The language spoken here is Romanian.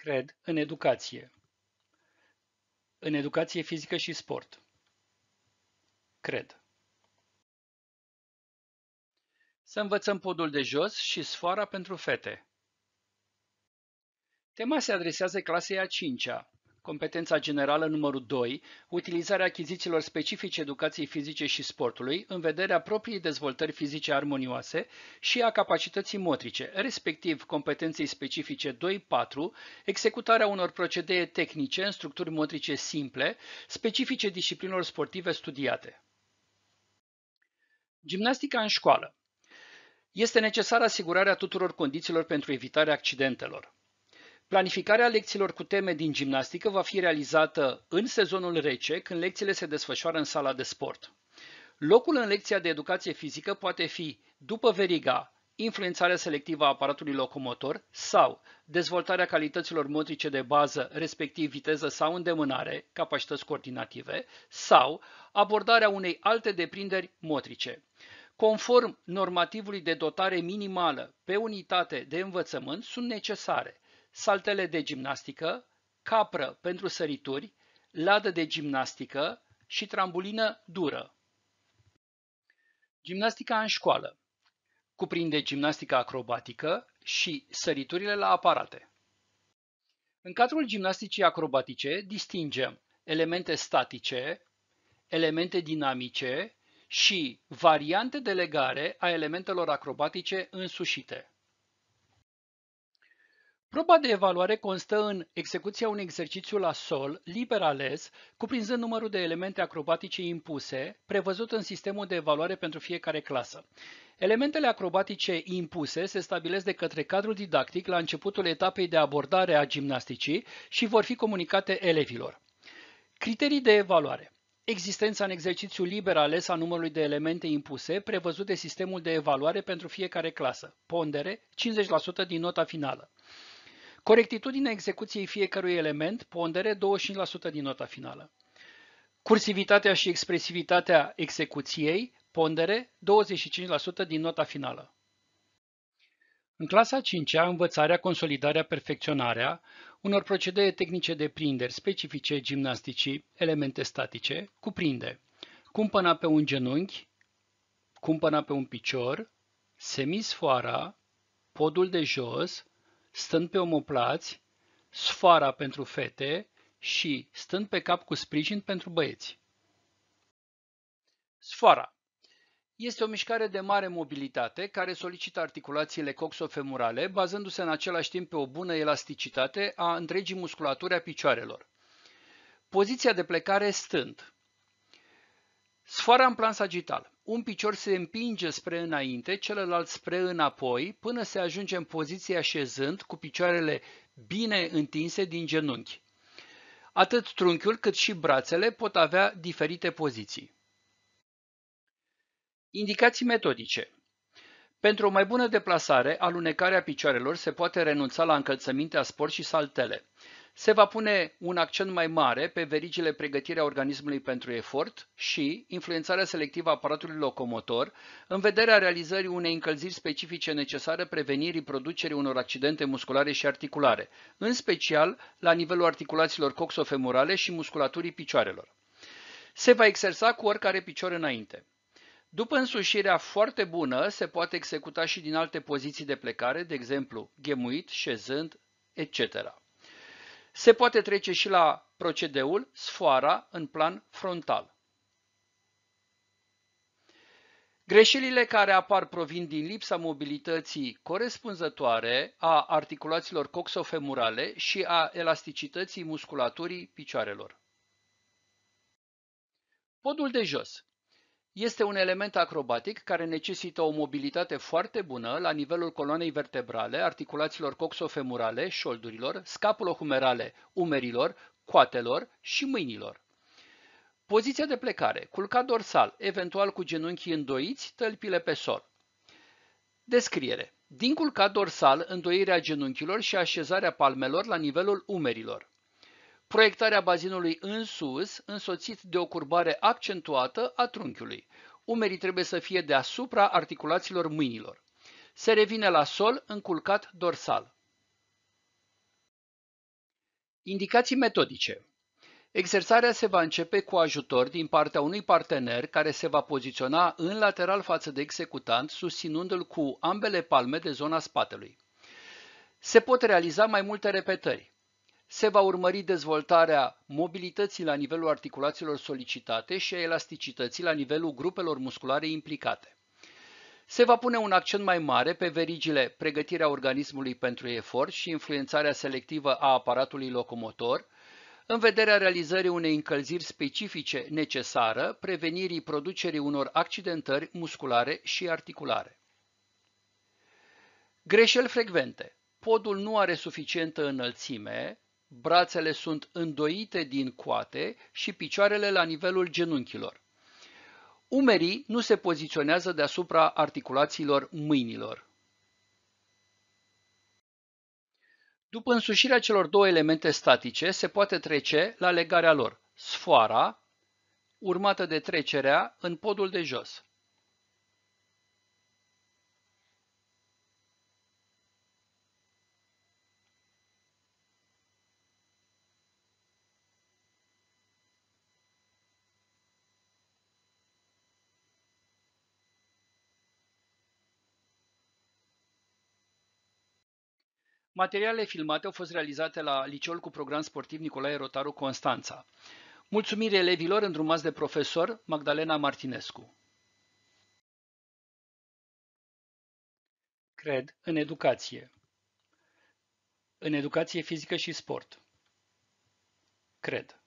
cred, în educație. În educație fizică și sport. Cred. Să învățăm podul de jos și sfoara pentru fete. Tema se adresează clasei a 5-a, Competența generală numărul 2. Utilizarea achizițiilor specifice educației fizice și sportului în vederea propriei dezvoltări fizice armonioase și a capacității motrice, respectiv competenței specifice 2.4, executarea unor procedee tehnice în structuri motrice simple, specifice disciplinelor sportive studiate. Gimnastica în școală. Este necesară asigurarea tuturor condițiilor pentru evitarea accidentelor. Planificarea lecțiilor cu teme din gimnastică va fi realizată în sezonul rece, când lecțiile se desfășoară în sala de sport. Locul în lecția de educație fizică poate fi după veriga influențarea selectivă a aparatului locomotor sau dezvoltarea calităților motrice de bază, respectiv viteză sau îndemânare, capacități coordinative, sau abordarea unei alte deprinderi motrice. Conform normativului de dotare minimală pe unitate de învățământ, sunt necesare saltele de gimnastică, capră pentru sărituri, ladă de gimnastică și trambulină dură. Gimnastica în școală cuprinde gimnastica acrobatică și săriturile la aparate. În cadrul gimnasticii acrobatice distingem elemente statice, elemente dinamice și variante de legare a elementelor acrobatice însușite. Proba de evaluare constă în execuția unui exercițiu la sol, liber ales, cuprinzând numărul de elemente acrobatice impuse, prevăzut în sistemul de evaluare pentru fiecare clasă. Elementele acrobatice impuse se stabilesc de către cadrul didactic la începutul etapei de abordare a gimnasticii și vor fi comunicate elevilor. Criterii de evaluare Existența în exercițiu liber ales a numărului de elemente impuse, prevăzut de sistemul de evaluare pentru fiecare clasă. Pondere 50% din nota finală. Corectitudinea execuției fiecărui element, pondere 25% din nota finală. Cursivitatea și expresivitatea execuției, pondere 25% din nota finală. În clasa 5-a, învățarea, consolidarea, perfecționarea unor procedee tehnice de prinderi specifice gimnasticii, elemente statice, cuprinde cumpăna pe un genunchi, cumpăna pe un picior, semisfoara, podul de jos, stând pe omoplați, sfoara pentru fete și stând pe cap cu sprijin pentru băieți. Sfoara este o mișcare de mare mobilitate care solicită articulațiile coxofemurale, bazându-se în același timp pe o bună elasticitate a întregii musculaturi a picioarelor. Poziția de plecare stând. Sfoara în plan sagital un picior se împinge spre înainte, celălalt spre înapoi, până se ajunge în poziție așezând cu picioarele bine întinse din genunchi. Atât trunchiul cât și brațele pot avea diferite poziții. Indicații metodice Pentru o mai bună deplasare, alunecarea picioarelor se poate renunța la încălțămintea spor și saltele. Se va pune un accent mai mare pe verigile pregătirea organismului pentru efort și influențarea selectivă a aparatului locomotor în vederea realizării unei încălziri specifice necesare prevenirii producerii unor accidente musculare și articulare, în special la nivelul articulațiilor coxofemurale și musculaturii picioarelor. Se va exersa cu oricare picior înainte. După însușirea foarte bună, se poate executa și din alte poziții de plecare, de exemplu, gemuit, șezând, etc. Se poate trece și la procedeul sfoara în plan frontal. Greșelile care apar provin din lipsa mobilității corespunzătoare a articulațiilor coxofemurale și a elasticității musculaturii picioarelor. Podul de jos este un element acrobatic care necesită o mobilitate foarte bună la nivelul coloanei vertebrale, articulațiilor coxofemurale, șoldurilor, scapulohumerale, umerilor, coatelor și mâinilor. Poziția de plecare, culcat dorsal, eventual cu genunchii îndoiți, tălpile pe sol. Descriere. Din culcat dorsal, îndoirea genunchilor și așezarea palmelor la nivelul umerilor proiectarea bazinului în sus, însoțit de o curbare accentuată a trunchiului. Umerii trebuie să fie deasupra articulațiilor mâinilor. Se revine la sol înculcat dorsal. Indicații metodice Exersarea se va începe cu ajutor din partea unui partener care se va poziționa în lateral față de executant, susținându-l cu ambele palme de zona spatelui. Se pot realiza mai multe repetări. Se va urmări dezvoltarea mobilității la nivelul articulațiilor solicitate și a elasticității la nivelul grupelor musculare implicate. Se va pune un accent mai mare pe verigile pregătirea organismului pentru efort și influențarea selectivă a aparatului locomotor, în vederea realizării unei încălziri specifice necesară prevenirii producerii unor accidentări musculare și articulare. Greșeli frecvente. Podul nu are suficientă înălțime, brațele sunt îndoite din coate și picioarele la nivelul genunchilor. Umerii nu se poziționează deasupra articulațiilor mâinilor. După însușirea celor două elemente statice, se poate trece la legarea lor, sfoara, urmată de trecerea în podul de jos. Materialele filmate au fost realizate la Liceul cu program sportiv Nicolae Rotaru Constanța. Mulțumiri elevilor îndrumați de profesor Magdalena Martinescu. Cred în educație. În educație fizică și sport. Cred.